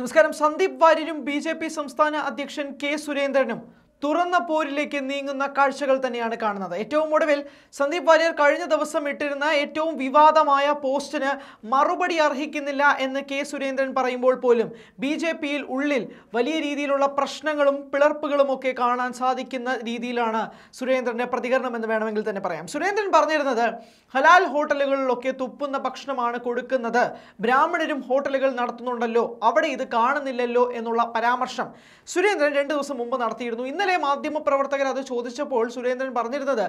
നമസ്കാരം സന്ദീപ് വാര്യരും B J P സംസ്ഥാന അധ്യക്ഷൻ കെ സുരേന്ദ്രനും തുറന്ന പോരിലേക്ക് നീങ്ങുന്ന കാഴ്ചകൾ തന്നെയാണ് കാണുന്നത് ഏറ്റവും ഒടുവിൽ സന്ദീപ് വാര്യർ കഴിഞ്ഞ ദിവസം ഇട്ടിരുന്ന ഏറ്റവും വിവാദമായ പോസ്റ്റിന് മറുപടി അർഹിക്കുന്നില്ല എന്ന് കെ സുരേന്ദ്രൻ പറയുമ്പോൾ പോലും ബി ജെ പിയിൽ ഉള്ളിൽ വലിയ രീതിയിലുള്ള പ്രശ്നങ്ങളും പിളർപ്പുകളും ഒക്കെ കാണാൻ സാധിക്കുന്ന രീതിയിലാണ് സുരേന്ദ്രൻ്റെ പ്രതികരണം എന്ന് വേണമെങ്കിൽ തന്നെ പറയാം സുരേന്ദ്രൻ പറഞ്ഞിരുന്നത് ഹലാൽ ഹോട്ടലുകളിലൊക്കെ തുപ്പുന്ന ഭക്ഷണമാണ് കൊടുക്കുന്നത് ബ്രാഹ്മണരും ഹോട്ടലുകൾ നടത്തുന്നുണ്ടല്ലോ അവിടെ ഇത് കാണുന്നില്ലല്ലോ എന്നുള്ള പരാമർശം സുരേന്ദ്രൻ രണ്ട് ദിവസം മുമ്പ് നടത്തിയിരുന്നു ഇന്നലെ പ്രവർത്തകർ അത് ചോദിച്ചപ്പോൾ സുരേന്ദ്രൻ പറഞ്ഞിരുന്നത്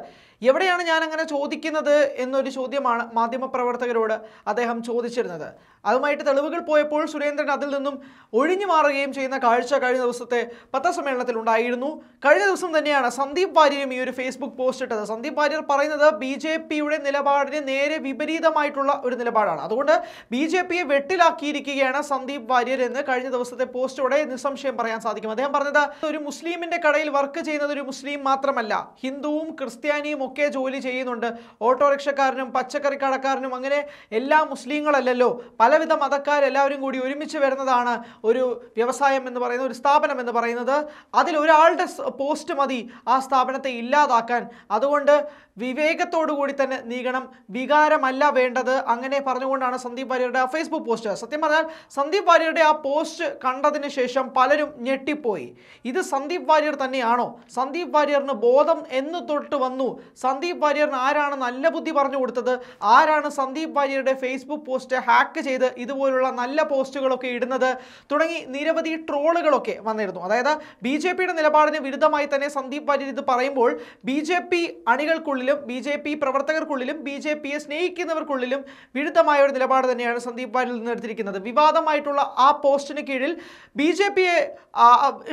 എവിടെയാണ് ഞാൻ അങ്ങനെ ചോദിക്കുന്നത് എന്നൊരു ചോദ്യമാണ് മാധ്യമപ്രവർത്തകരോട് അദ്ദേഹം ചോദിച്ചിരുന്നത് അതുമായിട്ട് തെളിവുകൾ പോയപ്പോൾ സുരേന്ദ്രൻ അതിൽ നിന്നും ഒഴിഞ്ഞു മാറുകയും ചെയ്യുന്ന കാഴ്ച കഴിഞ്ഞ ദിവസത്തെ പത്രസമ്മേളനത്തിൽ ഉണ്ടായിരുന്നു കഴിഞ്ഞ ദിവസം തന്നെയാണ് സന്ദീപ് വാര്യരും ഈ ഒരു ഫേസ്ബുക്ക് പോസ്റ്റ് ഇട്ടത് സന്ദീപ് വാര്യർ പറയുന്നത് ബി ജെ പിയുടെ നിലപാട് നിലപാടിന് നേരെ വിപരീതമായിട്ടുള്ള ഒരു നിലപാടാണ് അതുകൊണ്ട് ബി ജെ പിയെ വെട്ടിലാക്കിയിരിക്കുകയാണ് സന്ദീപ് വാര്യർ എന്ന് കഴിഞ്ഞ ദിവസത്തെ പോസ്റ്റോടെ നിസ്സംശയം പറയാൻ സാധിക്കും അദ്ദേഹം പറഞ്ഞത് ഒരു മുസ്ലിമിന്റെ കടയിൽ വർക്ക് ചെയ്യുന്നത് ഒരു മുസ്ലിം മാത്രമല്ല ഹിന്ദുവും ക്രിസ്ത്യാനിയും ഒക്കെ ജോലി ചെയ്യുന്നുണ്ട് ഓട്ടോറിക്ഷക്കാരനും പച്ചക്കറി കടക്കാരനും അങ്ങനെ എല്ലാ മുസ്ലിങ്ങളല്ലോ പലവിധ മതക്കാരെല്ലാവരും കൂടി ഒരുമിച്ച് വരുന്നതാണ് ഒരു വ്യവസായം എന്ന് പറയുന്ന ഒരു സ്ഥാപനം എന്ന് പറയുന്നത് അതിൽ ഒരാളുടെ പോസ്റ്റ് മതി ആ സ്ഥാപനത്തെ ഇല്ലാതാക്കാൻ അതുകൊണ്ട് വിവേകത്തോടു കൂടി തന്നെ നീങ്ങണം വികാരമല്ല വേണ്ടത് അങ്ങനെ പറഞ്ഞുകൊണ്ടാണ് സന്ദീപ് വാര്യരുടെ ആ ഫേസ്ബുക്ക് പോസ്റ്റ് സത്യം പറഞ്ഞാൽ സന്ദീപ് വാര്യരുടെ ആ പോസ്റ്റ് കണ്ടതിന് ശേഷം പലരും ഞെട്ടിപ്പോയി ഇത് സന്ദീപ് വാര്യർ തന്നെയാണോ സന്ദീപ് വാര്യറിന് ബോധം എന്ന് തൊട്ട് വന്നു സന്ദീപ് വാര്യറിന് ആരാണ് നല്ല ബുദ്ധി പറഞ്ഞു കൊടുത്തത് ആരാണ് സന്ദീപ് വാര്യരുടെ ഫേസ്ബുക്ക് പോസ്റ്റ് ഹാക്ക് ചെയ്ത് ഇതുപോലുള്ള നല്ല പോസ്റ്റുകളൊക്കെ ഇടുന്നത് തുടങ്ങി നിരവധി ട്രോളുകളൊക്കെ വന്നിരുന്നു അതായത് ബി ജെ പിയുടെ നിലപാടിന് വിരുദ്ധമായി തന്നെ സന്ദീപ് വാര്യർ ഇത് പറയുമ്പോൾ ബി ജെ പി അണികൾക്കുള്ളിൽ ഉള്ളിലും ബി ജെ പി പ്രവർത്തകർക്കുള്ളിലും ബി ജെ പിയെ സ്നേഹിക്കുന്നവർക്കുള്ളിലും വിരുദ്ധമായ ഒരു നിലപാട് തന്നെയാണ് സന്ദീപ് പാനിൽ എടുത്തിരിക്കുന്നത് വിവാദമായിട്ടുള്ള ആ പോസ്റ്റിന് കീഴിൽ ബി ജെ പിയെ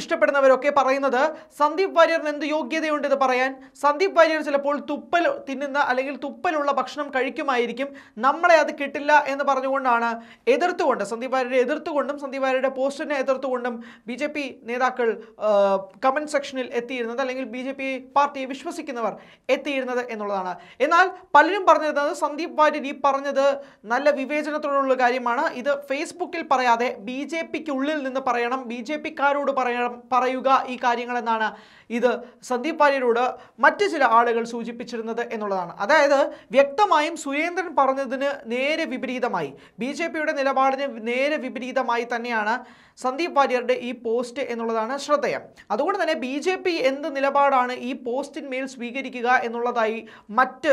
ഇഷ്ടപ്പെടുന്നവരൊക്കെ പറയുന്നത് സന്ദീപ് വാര്യറിന് എന്ത് യോഗ്യതയുണ്ട് ഇത് പറയാൻ സന്ദീപ് വാര്യർ ചിലപ്പോൾ തുപ്പൽ തിന്നുന്ന അല്ലെങ്കിൽ തുപ്പലുള്ള ഭക്ഷണം കഴിക്കുമായിരിക്കും നമ്മളെ അത് കിട്ടില്ല എന്ന് പറഞ്ഞുകൊണ്ടാണ് എതിർത്തുകൊണ്ട് സന്ദീപ് വാര്യരെ എതിർത്തുകൊണ്ടും സന്ദീപ് വാര്യരുടെ പോസ്റ്റിനെ എതിർത്തുകൊണ്ടും ബി ജെ പി നേതാക്കൾ കമൻറ്റ് സെക്ഷനിൽ എത്തിയിരുന്നത് അല്ലെങ്കിൽ ബി ജെ പി പാർട്ടിയെ വിശ്വസിക്കുന്നവർ എത്തിയിരുന്നത് എന്നുള്ളതാണ് എന്നാൽ പലരും പറഞ്ഞിരുന്നത് സന്ദീപ് വാര്യർ ഈ പറഞ്ഞത് നല്ല വിവേചനത്തോടുള്ള കാര്യമാണ് ഇത് ഫേസ്ബുക്കിൽ പറയാതെ ബി ജെ ഉള്ളിൽ നിന്ന് പറയണം ബി ജെ പിക്കാരോട് പറയണം പറയുക ഈ കാര്യങ്ങളെന്നാണ് ഇത് സന്ദീപ് വാര്യരോട് മറ്റ് ചില ആളുകൾ സൂചിപ്പിച്ചിരുന്നത് എന്നുള്ളതാണ് അതായത് വ്യക്തമായും സുരേന്ദ്രൻ പറഞ്ഞതിന് നേരെ വിപരീതമായി ബി ജെ പിയുടെ നിലപാടിന് നേരെ വിപരീതമായി തന്നെയാണ് സന്ദീപ് വാര്യരുടെ ഈ പോസ്റ്റ് എന്നുള്ളതാണ് ശ്രദ്ധേയം അതുകൊണ്ട് തന്നെ ബി ജെ പി എന്ത് നിലപാടാണ് ഈ പോസ്റ്റിന്മേൽ സ്വീകരിക്കുക എന്നുള്ളതായി കൂടുതലായി മറ്റ്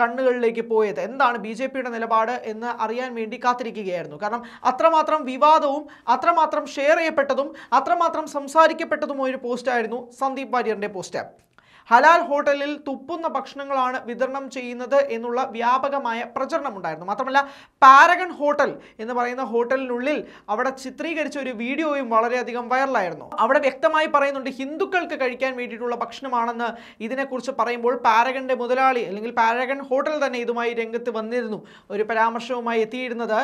കണ്ണുകളിലേക്ക് പോയത് എന്താണ് ബി നിലപാട് എന്ന് അറിയാൻ വേണ്ടി കാത്തിരിക്കുകയായിരുന്നു കാരണം അത്രമാത്രം വിവാദവും അത്രമാത്രം ഷെയർ ചെയ്യപ്പെട്ടതും അത്രമാത്രം സംസാരിക്കപ്പെട്ടതും ഒരു പോസ്റ്റായിരുന്നു സന്ദീപ് വാര്യറിൻ്റെ പോസ്റ്റ് ഹലാൽ ഹോട്ടലിൽ തുപ്പുന്ന ഭക്ഷണങ്ങളാണ് വിതരണം ചെയ്യുന്നത് എന്നുള്ള വ്യാപകമായ ഉണ്ടായിരുന്നു മാത്രമല്ല പാരഗൺ ഹോട്ടൽ എന്ന് പറയുന്ന ഹോട്ടലിനുള്ളിൽ അവിടെ ചിത്രീകരിച്ച ഒരു വീഡിയോയും വളരെയധികം വൈറലായിരുന്നു അവിടെ വ്യക്തമായി പറയുന്നുണ്ട് ഹിന്ദുക്കൾക്ക് കഴിക്കാൻ വേണ്ടിയിട്ടുള്ള ഭക്ഷണമാണെന്ന് ഇതിനെക്കുറിച്ച് പറയുമ്പോൾ പാരഗണിൻ്റെ മുതലാളി അല്ലെങ്കിൽ പാരഗൺ ഹോട്ടൽ തന്നെ ഇതുമായി രംഗത്ത് വന്നിരുന്നു ഒരു പരാമർശവുമായി എത്തിയിരുന്നത്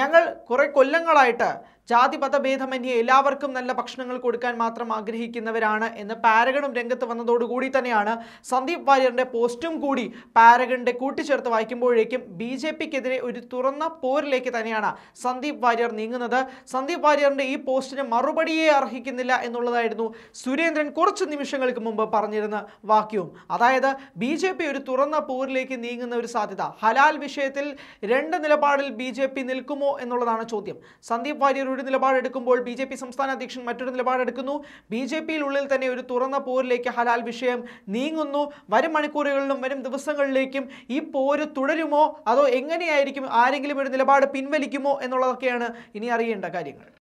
ഞങ്ങൾ കുറേ കൊല്ലങ്ങളായിട്ട് ജാതിപത ഭേദമന്യേ എല്ലാവർക്കും നല്ല ഭക്ഷണങ്ങൾ കൊടുക്കാൻ മാത്രം ആഗ്രഹിക്കുന്നവരാണ് എന്ന് പാരഗണും രംഗത്ത് വന്നതോടുകൂടി തന്നെയാണ് സന്ദീപ് വാര്യറിന്റെ പോസ്റ്റും കൂടി പാരഗണിന്റെ കൂട്ടിച്ചേർത്ത് വായിക്കുമ്പോഴേക്കും ബി ജെ പിക്കെതിരെ ഒരു തുറന്ന പോരിലേക്ക് തന്നെയാണ് സന്ദീപ് വാര്യർ നീങ്ങുന്നത് സന്ദീപ് വാര്യറിന്റെ ഈ പോസ്റ്റിന് മറുപടിയെ അർഹിക്കുന്നില്ല എന്നുള്ളതായിരുന്നു സുരേന്ദ്രൻ കുറച്ച് നിമിഷങ്ങൾക്ക് മുമ്പ് പറഞ്ഞിരുന്ന വാക്യവും അതായത് ബി ഒരു തുറന്ന പോരിലേക്ക് നീങ്ങുന്ന ഒരു സാധ്യത ഹലാൽ വിഷയത്തിൽ രണ്ട് നിലപാടിൽ ബി നിൽക്കുമോ എന്നുള്ളതാണ് ചോദ്യം സന്ദീപ് വാര്യരുടെ ഒരു നിലപാടെടുക്കുമ്പോൾ ബി ജെ പി സംസ്ഥാന അധ്യക്ഷൻ മറ്റൊരു നിലപാടെടുക്കുന്നു ബി ജെ പിയിലുള്ളിൽ തന്നെ ഒരു തുറന്ന പോരിലേക്ക് ഹലാൽ വിഷയം നീങ്ങുന്നു വരും മണിക്കൂറുകളിലും വരും ദിവസങ്ങളിലേക്കും ഈ പോര് തുടരുമോ അതോ എങ്ങനെയായിരിക്കും ആരെങ്കിലും ഒരു നിലപാട് പിൻവലിക്കുമോ എന്നുള്ളതൊക്കെയാണ് ഇനി അറിയേണ്ട കാര്യങ്ങൾ